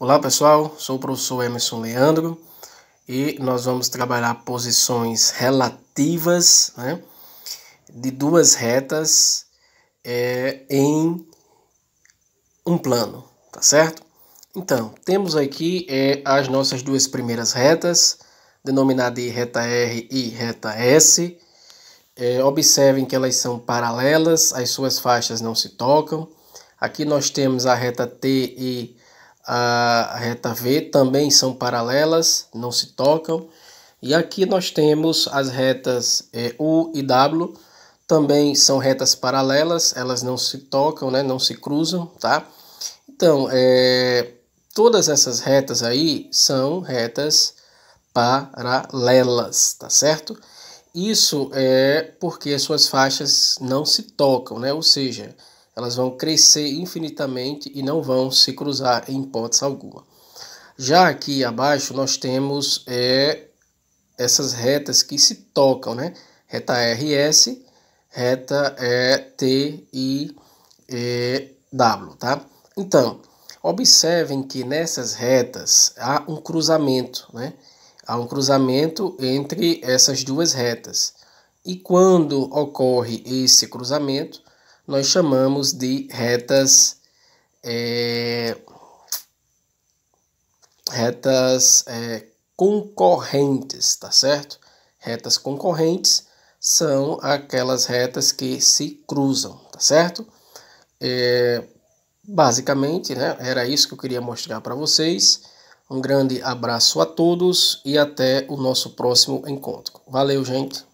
Olá pessoal, sou o professor Emerson Leandro e nós vamos trabalhar posições relativas né, de duas retas é, em um plano, tá certo? Então, temos aqui é, as nossas duas primeiras retas, denominada de reta R e reta S. É, observem que elas são paralelas, as suas faixas não se tocam. Aqui nós temos a reta T e a reta V também são paralelas, não se tocam. E aqui nós temos as retas é, U e W, também são retas paralelas, elas não se tocam, né, não se cruzam, tá? Então, é, todas essas retas aí são retas paralelas, tá certo? Isso é porque suas faixas não se tocam, né? Ou seja, elas vão crescer infinitamente e não vão se cruzar em hipótese alguma. Já aqui abaixo nós temos é, essas retas que se tocam, né? Reta RS, reta é T e, e W, tá? Então, observem que nessas retas há um cruzamento, né? Há um cruzamento entre essas duas retas. E quando ocorre esse cruzamento, nós chamamos de retas é, retas é, concorrentes, tá certo? Retas concorrentes são aquelas retas que se cruzam, tá certo? É, basicamente, né, era isso que eu queria mostrar para vocês. Um grande abraço a todos e até o nosso próximo encontro. Valeu, gente!